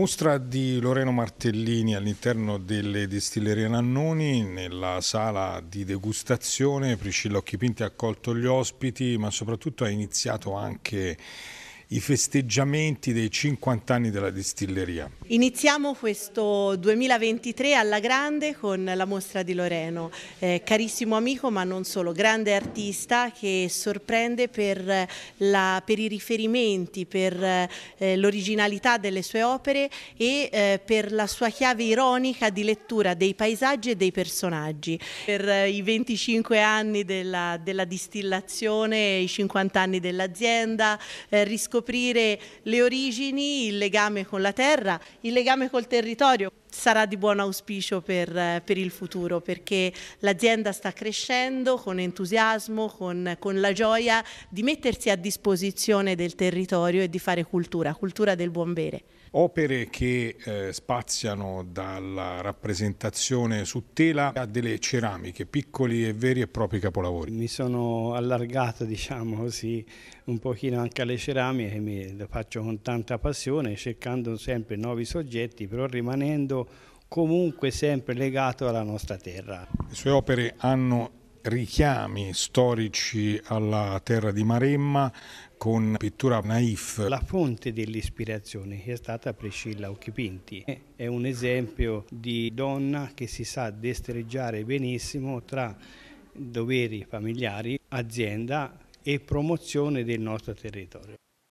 Mostra di Loreno Martellini all'interno delle distillerie Nannoni, nella sala di degustazione Priscilla Occhipinti ha accolto gli ospiti ma soprattutto ha iniziato anche i festeggiamenti dei 50 anni della distilleria. Iniziamo questo 2023 alla grande con la mostra di Loreno, eh, carissimo amico ma non solo, grande artista che sorprende per, eh, la, per i riferimenti, per eh, l'originalità delle sue opere e eh, per la sua chiave ironica di lettura dei paesaggi e dei personaggi. Per eh, i 25 anni della, della distillazione, i 50 anni dell'azienda, eh, riscoprire scoprire le origini, il legame con la terra, il legame col territorio. Sarà di buon auspicio per, per il futuro perché l'azienda sta crescendo con entusiasmo, con, con la gioia di mettersi a disposizione del territorio e di fare cultura, cultura del buon bere. Opere che eh, spaziano dalla rappresentazione su tela a delle ceramiche, piccoli e veri e propri capolavori. Mi sono allargato diciamo così un pochino anche alle ceramiche che mi, lo faccio con tanta passione, cercando sempre nuovi soggetti, però rimanendo comunque sempre legato alla nostra terra. Le sue opere hanno richiami storici alla terra di Maremma con pittura naif. La fonte dell'ispirazione è stata Priscilla Occhipinti, è un esempio di donna che si sa destreggiare benissimo tra doveri familiari, azienda e promozione del nostro territorio.